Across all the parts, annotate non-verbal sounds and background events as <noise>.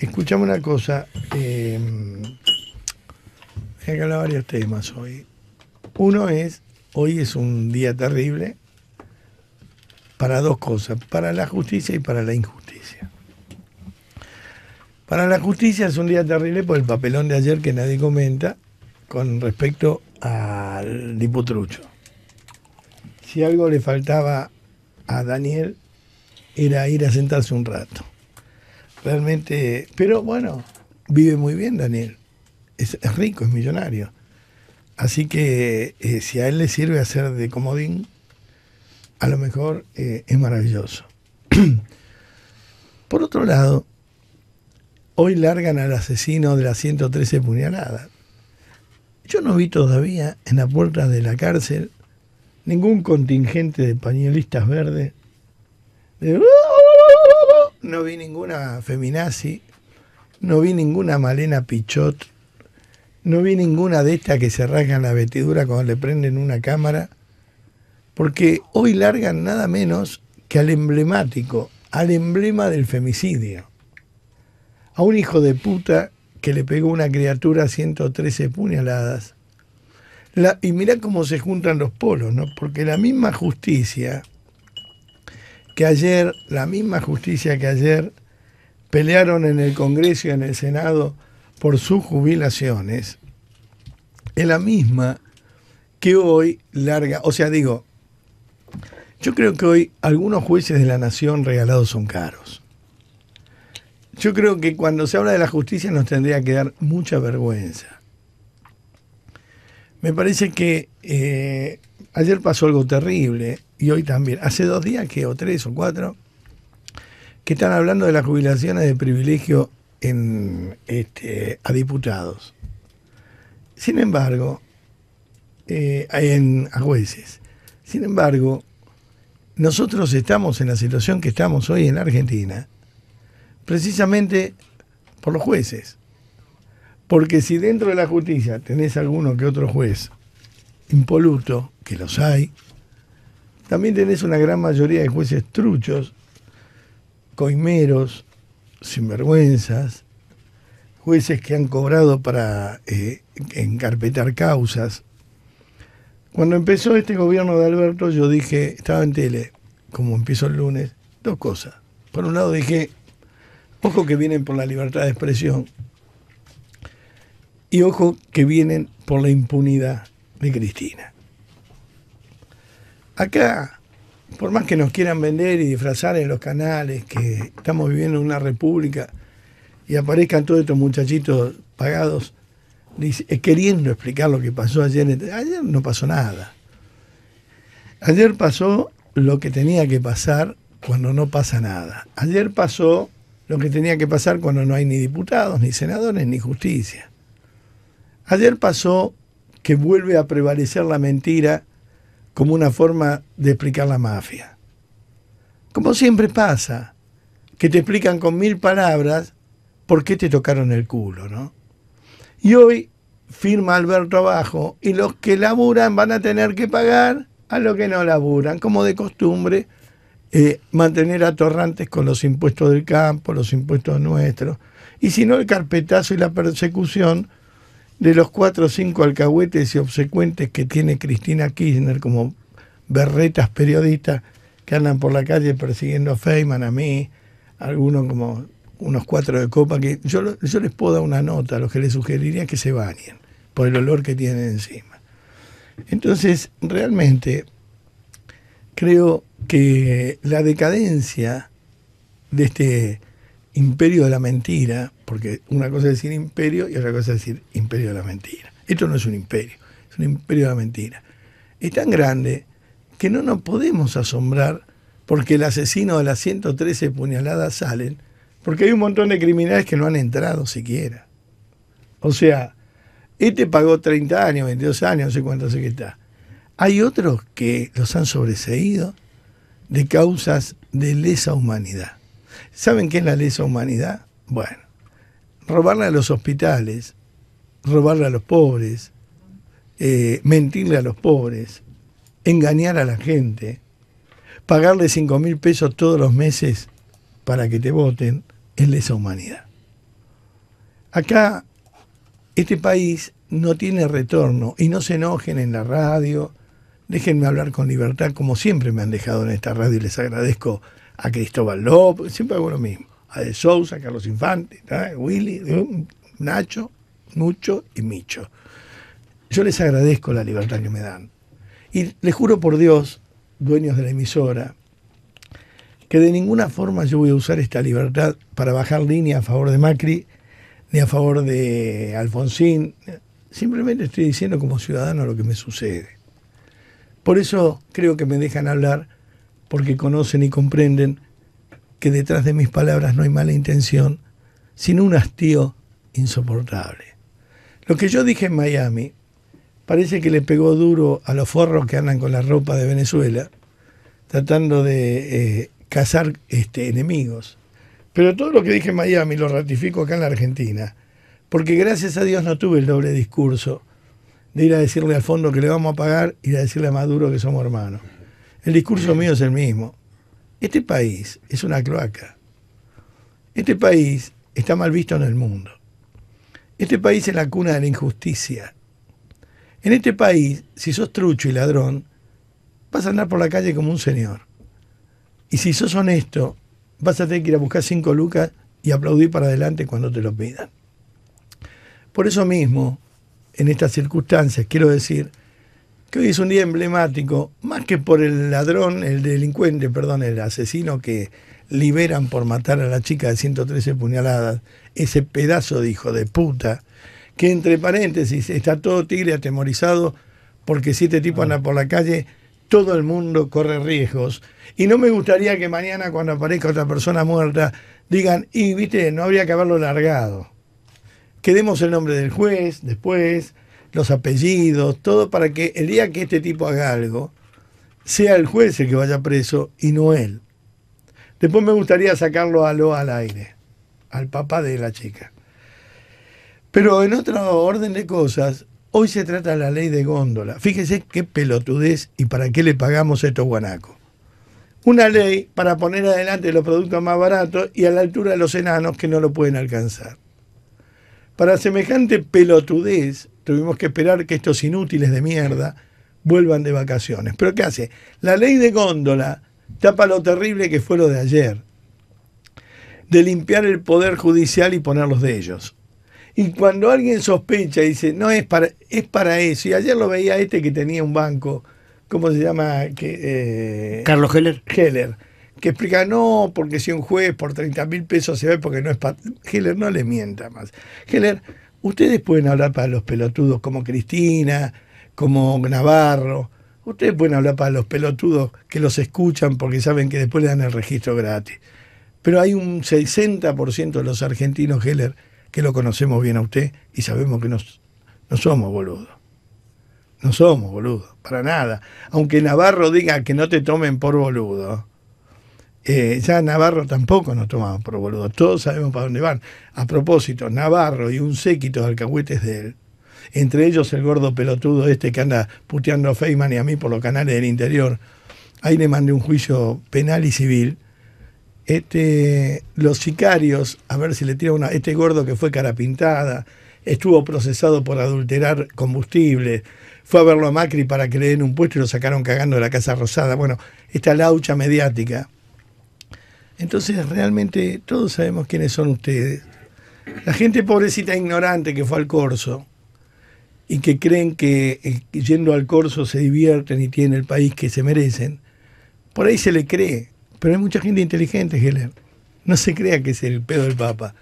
Escuchame una cosa. Eh, hay que varios temas hoy. Uno es, hoy es un día terrible para dos cosas, para la justicia y para la injusticia. Para la justicia es un día terrible por el papelón de ayer que nadie comenta con respecto al diputrucho. Si algo le faltaba a Daniel era ir a sentarse un rato. Realmente, pero bueno, vive muy bien Daniel. Es, rico, es millonario. Así que eh, si a él le sirve hacer de comodín, a lo mejor eh, es maravilloso. <clears throat> Por otro lado, hoy largan al asesino de las 113 puñaladas. Yo no vi todavía en la puerta de la cárcel ningún contingente de pañuelistas verdes. De, ¡uh! No vi ninguna feminazi, no vi ninguna Malena Pichot, no vi ninguna de estas que se rasgan la vestidura cuando le prenden una cámara, porque hoy largan nada menos que al emblemático, al emblema del femicidio, a un hijo de puta que le pegó una criatura 113 puñaladas. y mirá cómo se juntan los polos, ¿no? Porque la misma justicia que ayer, la misma justicia que ayer, pelearon en el Congreso y en el Senado por sus jubilaciones, es la misma que hoy larga, o sea, digo, yo creo que hoy algunos jueces de la nación regalados son caros. Yo creo que cuando se habla de la justicia nos tendría que dar mucha vergüenza. Me parece que eh, ayer pasó algo terrible y hoy también. Hace dos días que, o tres o cuatro, que están hablando de las jubilaciones de privilegio este, a diputados. Sin embargo, hay eh, en, a jueces. Sin embargo, nosotros estamos en la situación que estamos hoy en Argentina, precisamente por los jueces. Porque si dentro de la justicia tenés alguno que otro juez impoluto, que los hay, también tenés una gran mayoría de jueces truchos, coimeros, sinvergüenzas, jueces que han cobrado para eh, encarpetar causas. Cuando empezó este gobierno de Alberto, yo dije, estaba en tele, como empiezo el lunes, dos cosas. Por un lado dije, ojo que vienen por la libertad de expresión y ojo que vienen por la impunidad de Cristina. Acá, por más que nos quieran vender y disfrazar en los canales que estamos viviendo una república y aparezcan todos estos muchachitos pagados eh, queriendo explicar lo que pasó ayer, ayer no pasó nada. Ayer pasó lo que tenía que pasar cuando no pasa nada. Ayer pasó lo que tenía que pasar cuando no hay ni diputados, ni senadores, ni justicia. Ayer pasó que vuelve a prevalecer la mentira como una forma de explicar la mafia. Como siempre pasa, que te explican con mil palabras por qué te tocaron el culo, ¿no? Y hoy firma Alberto Abajo y los que laburan van a tener que pagar a los que no laburan, como de costumbre, eh, mantener atorrantes con los impuestos del campo, los impuestos nuestros, y si no el carpetazo y la persecución de los cuatro o cinco alcahuetes y obsecuentes que tiene Cristina Kirchner como berretas periodistas que andan por la calle persiguiendo a Feynman, a mí, algunos como unos cuatro de copa, que yo, yo les puedo dar una nota a los que les sugeriría que se bañen por el olor que tienen encima. Entonces, realmente, creo que la decadencia de este imperio de la mentira, porque una cosa es decir imperio y otra cosa es decir imperio de la mentira. Esto no es un imperio, es un imperio de la mentira. Es tan grande que no nos podemos asombrar porque el asesino de las 113 puñaladas salen, porque hay un montón de criminales que no han entrado siquiera. O sea, este pagó 30 años, 22 años, no sé cuánto sé que está. Hay otros que los han sobreseído de causas de lesa humanidad. ¿Saben qué es la lesa humanidad? Bueno, robarle a los hospitales, robarle a los pobres, eh, mentirle a los pobres, engañar a la gente, pagarle 5 mil pesos todos los meses para que te voten, es lesa humanidad. Acá, este país no tiene retorno y no se enojen en la radio, déjenme hablar con libertad como siempre me han dejado en esta radio y les agradezco a Cristóbal López, siempre hago lo mismo, a De Sousa, a Carlos Infante, a Willy, Nacho, Mucho y Micho. Yo les agradezco la libertad que me dan. Y les juro por Dios, dueños de la emisora, que de ninguna forma yo voy a usar esta libertad para bajar línea a favor de Macri ni a favor de Alfonsín. Simplemente estoy diciendo como ciudadano lo que me sucede. Por eso creo que me dejan hablar porque conocen y comprenden que detrás de mis palabras no hay mala intención, sino un hastío insoportable. Lo que yo dije en Miami parece que le pegó duro a los forros que andan con la ropa de Venezuela, tratando de eh, cazar este, enemigos. Pero todo lo que dije en Miami lo ratifico acá en la Argentina, porque gracias a Dios no tuve el doble discurso de ir a decirle al fondo que le vamos a pagar y ir a decirle a Maduro que somos hermanos. El discurso mío es el mismo. Este país es una cloaca. Este país está mal visto en el mundo. Este país es la cuna de la injusticia. En este país, si sos trucho y ladrón, vas a andar por la calle como un señor. Y si sos honesto, vas a tener que ir a buscar cinco lucas y aplaudir para adelante cuando te lo pidan. Por eso mismo, en estas circunstancias, quiero decir que hoy es un día emblemático, más que por el ladrón, el delincuente, perdón, el asesino que liberan por matar a la chica de 113 puñaladas, ese pedazo de hijo de puta, que entre paréntesis está todo tigre atemorizado porque si este tipo ah. anda por la calle, todo el mundo corre riesgos. Y no me gustaría que mañana cuando aparezca otra persona muerta digan, y viste, no habría que haberlo largado. Quedemos el nombre del juez después, los apellidos, todo para que el día que este tipo haga algo, sea el juez el que vaya preso y no él. Después me gustaría sacarlo a lo al aire, al papá de la chica. Pero en otro orden de cosas, hoy se trata la ley de góndola. Fíjese qué pelotudez y para qué le pagamos esto estos Una ley para poner adelante los productos más baratos y a la altura de los enanos que no lo pueden alcanzar. Para semejante pelotudez tuvimos que esperar que estos inútiles de mierda vuelvan de vacaciones. Pero ¿qué hace? La ley de góndola tapa lo terrible que fue lo de ayer, de limpiar el poder judicial y ponerlos de ellos. Y cuando alguien sospecha y dice, no, es para, es para eso, y ayer lo veía este que tenía un banco, ¿cómo se llama? Que, eh, Carlos Heller. Heller, que explica, no, porque si un juez por 30 mil pesos se ve porque no es para... Heller, no le mienta más. Heller, Ustedes pueden hablar para los pelotudos como Cristina, como Navarro. Ustedes pueden hablar para los pelotudos que los escuchan porque saben que después le dan el registro gratis. Pero hay un 60% de los argentinos, Heller, que lo conocemos bien a usted y sabemos que no somos boludos. No somos boludos, para nada. Aunque Navarro diga que no te tomen por boludo, eh, ya Navarro tampoco nos tomamos por boludo, todos sabemos para dónde van. A propósito, Navarro y un séquito de alcahuetes de él, entre ellos el gordo pelotudo este que anda puteando a Feynman y a mí por los canales del interior, ahí le mandé un juicio penal y civil. Este, los sicarios, a ver si le tiran una, este gordo que fue cara pintada, estuvo procesado por adulterar combustible, fue a verlo a Macri para creer en un puesto y lo sacaron cagando de la Casa Rosada. Bueno, esta laucha mediática entonces realmente todos sabemos quiénes son ustedes. La gente pobrecita e ignorante que fue al corso y que creen eh, que yendo al corso se divierten y tienen el país que se merecen, por ahí se le cree. Pero hay mucha gente inteligente, Heller. No se crea que es el pedo del Papa.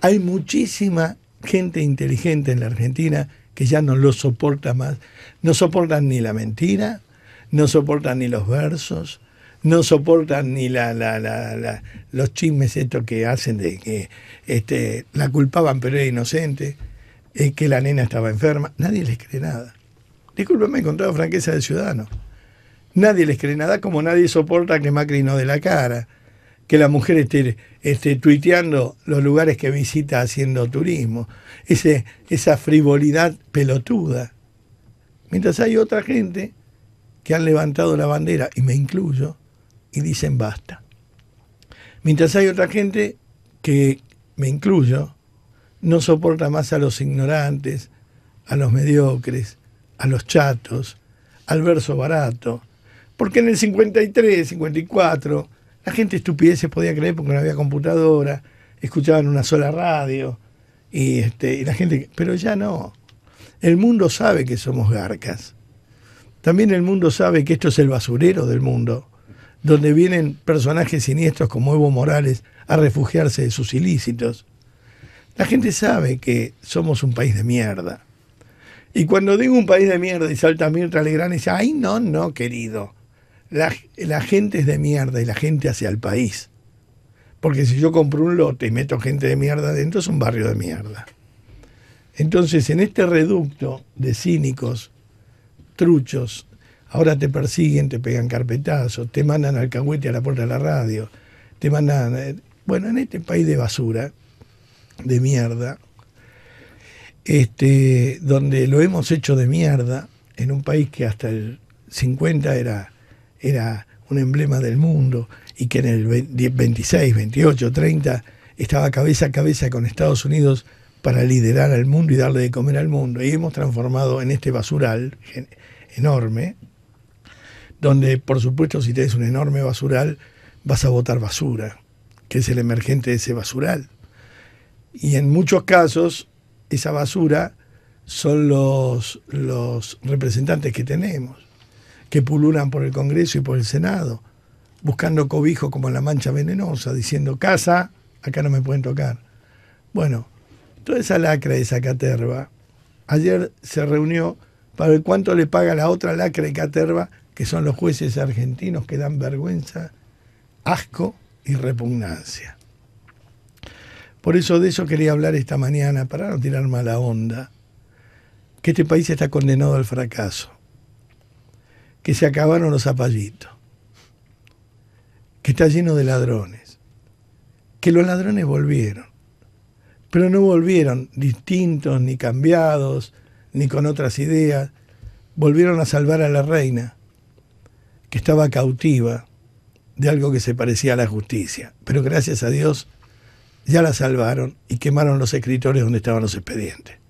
Hay muchísima gente inteligente en la Argentina que ya no lo soporta más. No soportan ni la mentira, no soportan ni los versos, no soportan ni la, los chismes estos que hacen de que este, la culpaban pero era inocente, eh, que la nena estaba enferma. Nadie les cree nada. Discúlpenme, con toda franqueza de ciudadano. Nadie les cree nada como nadie soporta que Macri no dé la cara, que la mujer esté, esté tuiteando los lugares que visita haciendo turismo, esa frivolidad pelotuda. Mientras hay otra gente que han levantado la bandera, y me incluyo, y dicen basta. Mientras hay otra gente que, me incluyo, no soporta más a los ignorantes, a los mediocres, a los chatos, al verso barato. Porque en el 53, 54, la gente estupidez se podía creer porque no había computadora, escuchaban una sola radio, y, este, y la gente. Pero ya no. El mundo sabe que somos garcas. También el mundo sabe que esto es el basurero del mundo donde vienen personajes siniestros como Evo Morales a refugiarse de sus ilícitos. La gente sabe que somos un país de mierda. Y cuando digo un país de mierda y salta Mirta Legrán y dice, ay no, no, querido. La, la gente es de mierda y la gente hacia el país. Porque si yo compro un lote y meto gente de mierda adentro, es un barrio de mierda. Entonces, en este reducto de cínicos, truchos, Ahora te persiguen, te pegan carpetazos, te mandan al cagüete a la puerta de la radio, te mandan. Eh, bueno, en este país de basura, de mierda, este, donde lo hemos hecho de mierda, en un país que hasta el 50 era, era un emblema del mundo y que en el 26, 28, 30 estaba cabeza a cabeza con Estados Unidos para liderar al mundo y darle de comer al mundo. Y hemos transformado en este basural enorme, donde por supuesto si tienes un enorme basural vas a botar basura, que es el emergente de ese basural. Y en muchos casos esa basura son los, los representantes que tenemos, que pululan por el Congreso y por el Senado, buscando cobijo como la mancha venenosa, diciendo casa, acá no me pueden tocar. Bueno, toda esa lacra y esa caterva, ayer se reunió para ver cuánto le paga la otra lacra y caterva que son los jueces argentinos que dan vergüenza, asco y repugnancia. Por eso de eso quería hablar esta mañana, para no tirar mala onda, que este país está condenado al fracaso, que se acabaron los zapallitos, que está lleno de ladrones, que los ladrones volvieron, pero no volvieron distintos, ni cambiados, ni con otras ideas, volvieron a salvar a la reina, estaba cautiva de algo que se parecía a la justicia. Pero gracias a Dios ya la salvaron y quemaron los escritores donde estaban los expedientes.